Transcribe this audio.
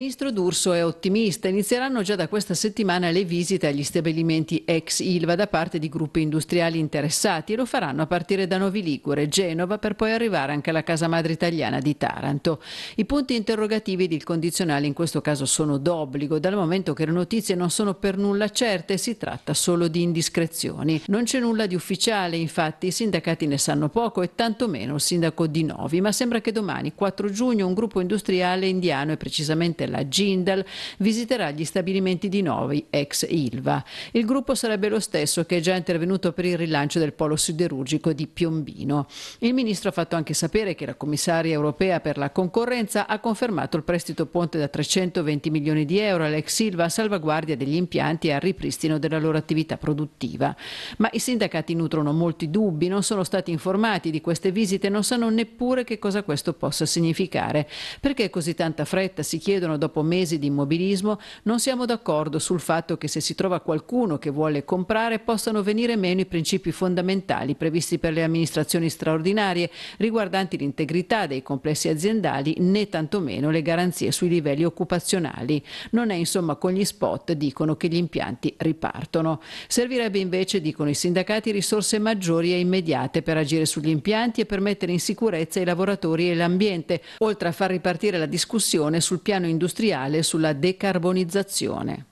Il ministro D'Urso è ottimista. Inizieranno già da questa settimana le visite agli stabilimenti ex Ilva da parte di gruppi industriali interessati e lo faranno a partire da Novi Ligure, Genova, per poi arrivare anche alla casa madre italiana di Taranto. I punti interrogativi ed il condizionale in questo caso sono d'obbligo, dal momento che le notizie non sono per nulla certe e si tratta solo di indiscrezioni. Non c'è nulla di ufficiale, infatti i sindacati ne sanno poco e tantomeno il sindaco di Novi, ma sembra che domani, 4 giugno, un gruppo industriale indiano e precisamente della Gindal visiterà gli stabilimenti di Novi, ex Ilva. Il gruppo sarebbe lo stesso che è già intervenuto per il rilancio del polo siderurgico di Piombino. Il ministro ha fatto anche sapere che la commissaria europea per la concorrenza ha confermato il prestito ponte da 320 milioni di euro all'ex Ilva a salvaguardia degli impianti e al ripristino della loro attività produttiva. Ma i sindacati nutrono molti dubbi, non sono stati informati di queste visite, non sanno neppure che cosa questo possa significare. Perché così tanta fretta si chiedono dopo mesi di immobilismo, non siamo d'accordo sul fatto che se si trova qualcuno che vuole comprare possano venire meno i principi fondamentali previsti per le amministrazioni straordinarie riguardanti l'integrità dei complessi aziendali né tantomeno le garanzie sui livelli occupazionali. Non è insomma con gli spot, dicono, che gli impianti ripartono. Servirebbe invece, dicono i sindacati, risorse maggiori e immediate per agire sugli impianti e per mettere in sicurezza i lavoratori e l'ambiente, oltre a far ripartire la discussione sul piano industriale industriale sulla decarbonizzazione.